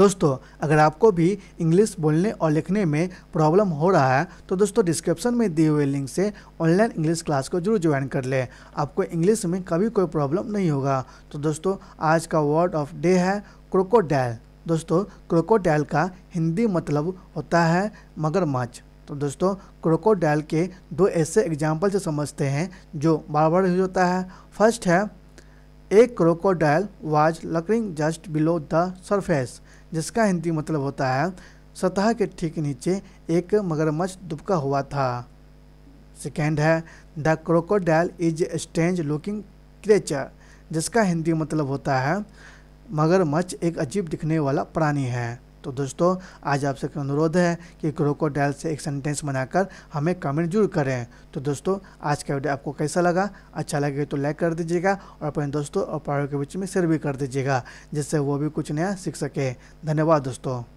दोस्तों अगर आपको भी इंग्लिश बोलने और लिखने में प्रॉब्लम हो रहा है तो दोस्तों डिस्क्रिप्शन में दिए हुए लिंक से ऑनलाइन इंग्लिश क्लास को जरूर ज्वाइन कर लें आपको इंग्लिश में कभी कोई प्रॉब्लम नहीं होगा तो दोस्तों आज का वर्ड ऑफ डे है क्रोकोडाइल दोस्तों क्रोकोडाइल का हिंदी मतलब होता है मगरमच्छ तो दोस्तों क्रोकोडाइल के दो ऐसे एग्जाम्पल से समझते हैं जो बार बार होता है फर्स्ट है एक crocodile was lurking just below the surface जिसका हिंदी मतलब होता है सतह के ठीक नीचे एक मगरमच्छ दुबका हुआ था सेकेंड है the crocodile is strange looking creature जिसका हिंदी मतलब होता है मगरमच्छ एक अजीब दिखने वाला प्राणी है तो दोस्तों आज आपसे अनुरोध है कि क्रोकोडाइल से एक सेंटेंस बनाकर हमें कमेंट जरूर करें तो दोस्तों आज का वीडियो आपको कैसा लगा अच्छा लगे तो लाइक कर दीजिएगा और अपने दोस्तों और पहाड़ों के बीच में शेयर भी कर दीजिएगा जिससे वो भी कुछ नया सीख सके धन्यवाद दोस्तों